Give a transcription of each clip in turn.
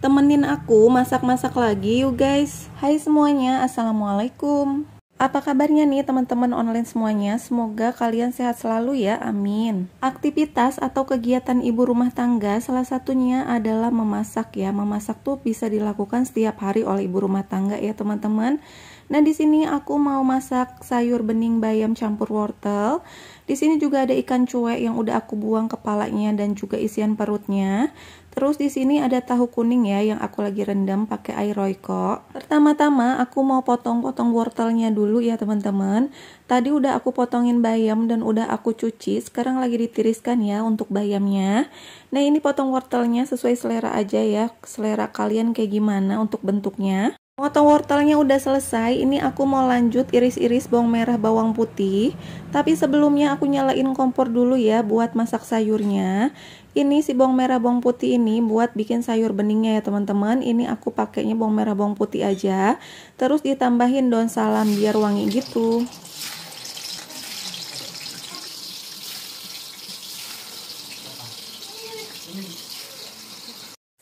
Temenin aku masak-masak lagi yuk guys. Hai semuanya, Assalamualaikum. Apa kabarnya nih teman-teman online semuanya? Semoga kalian sehat selalu ya, amin. Aktivitas atau kegiatan ibu rumah tangga salah satunya adalah memasak ya. Memasak tuh bisa dilakukan setiap hari oleh ibu rumah tangga ya teman-teman. Nah di sini aku mau masak sayur bening bayam campur wortel. Di sini juga ada ikan cuek yang udah aku buang kepalanya dan juga isian perutnya. Terus di sini ada tahu kuning ya yang aku lagi rendam pakai air royco. Pertama-tama aku mau potong-potong wortelnya dulu ya teman-teman. Tadi udah aku potongin bayam dan udah aku cuci. Sekarang lagi ditiriskan ya untuk bayamnya. Nah ini potong wortelnya sesuai selera aja ya. Selera kalian kayak gimana untuk bentuknya. Potong wortelnya udah selesai, ini aku mau lanjut iris-iris bawang merah bawang putih Tapi sebelumnya aku nyalain kompor dulu ya buat masak sayurnya Ini si bawang merah bawang putih ini buat bikin sayur beningnya ya teman-teman Ini aku pakainya bawang merah bawang putih aja Terus ditambahin daun salam biar wangi gitu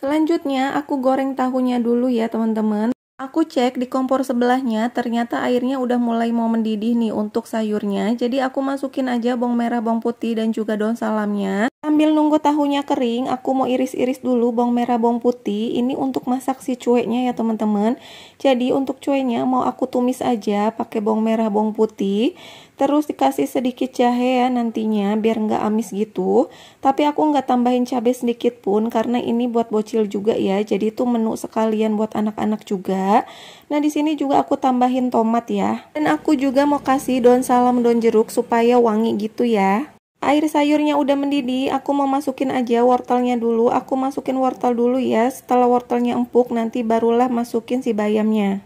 Selanjutnya aku goreng tahunya dulu ya teman-teman Aku cek di kompor sebelahnya, ternyata airnya udah mulai mau mendidih nih untuk sayurnya. Jadi aku masukin aja bawang merah, bawang putih, dan juga daun salamnya. Sambil nunggu tahunya kering, aku mau iris-iris dulu bawang merah, bawang putih. Ini untuk masak si cueknya ya teman-teman. Jadi untuk cueknya mau aku tumis aja pakai bawang merah, bawang putih. Terus dikasih sedikit jahe ya nantinya biar nggak amis gitu. Tapi aku nggak tambahin cabai sedikit pun karena ini buat bocil juga ya. Jadi itu menu sekalian buat anak-anak juga. Nah di sini juga aku tambahin tomat ya. Dan aku juga mau kasih daun salam, daun jeruk supaya wangi gitu ya. Air sayurnya udah mendidih, aku mau masukin aja wortelnya dulu. Aku masukin wortel dulu ya. Setelah wortelnya empuk, nanti barulah masukin si bayamnya.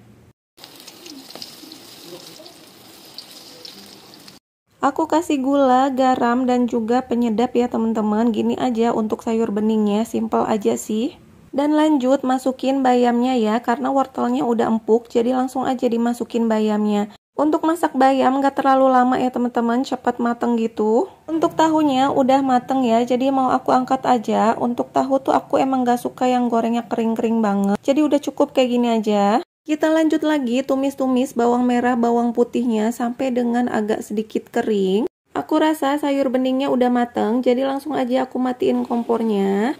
Aku kasih gula, garam, dan juga penyedap ya teman-teman. Gini aja untuk sayur beningnya, simple aja sih. Dan lanjut masukin bayamnya ya, karena wortelnya udah empuk, jadi langsung aja dimasukin bayamnya. Untuk masak bayam gak terlalu lama ya teman-teman, cepat mateng gitu. Untuk tahunya udah mateng ya, jadi mau aku angkat aja. Untuk tahu tuh aku emang gak suka yang gorengnya kering-kering banget. Jadi udah cukup kayak gini aja. Kita lanjut lagi tumis-tumis bawang merah, bawang putihnya sampai dengan agak sedikit kering. Aku rasa sayur beningnya udah mateng, jadi langsung aja aku matiin kompornya.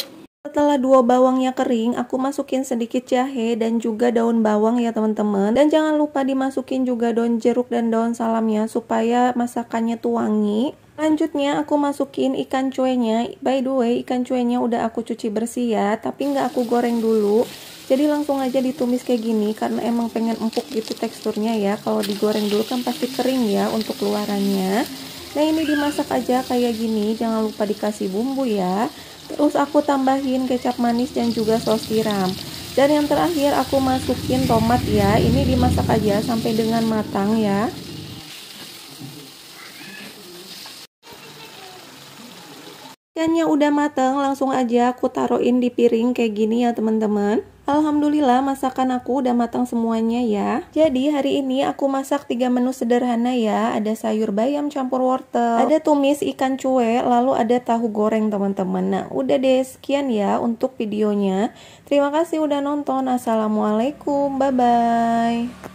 Setelah dua bawangnya kering, aku masukin sedikit jahe dan juga daun bawang ya teman-teman. Dan jangan lupa dimasukin juga daun jeruk dan daun salamnya supaya masakannya tuh wangi. Lanjutnya aku masukin ikan cuenya. By the way, ikan cuenya udah aku cuci bersih ya, tapi nggak aku goreng dulu. Jadi langsung aja ditumis kayak gini karena emang pengen empuk gitu teksturnya ya. Kalau digoreng dulu kan pasti kering ya untuk keluarannya. Nah ini dimasak aja kayak gini, jangan lupa dikasih bumbu ya terus aku tambahin kecap manis dan juga saus tiram dan yang terakhir aku masukin tomat ya ini dimasak aja sampai dengan matang ya dan yang udah matang langsung aja aku taruhin di piring kayak gini ya teman-teman Alhamdulillah masakan aku udah matang semuanya ya. Jadi hari ini aku masak 3 menu sederhana ya. Ada sayur bayam campur wortel, ada tumis ikan cue, lalu ada tahu goreng teman-teman. Nah udah deh sekian ya untuk videonya. Terima kasih udah nonton. Assalamualaikum. Bye-bye.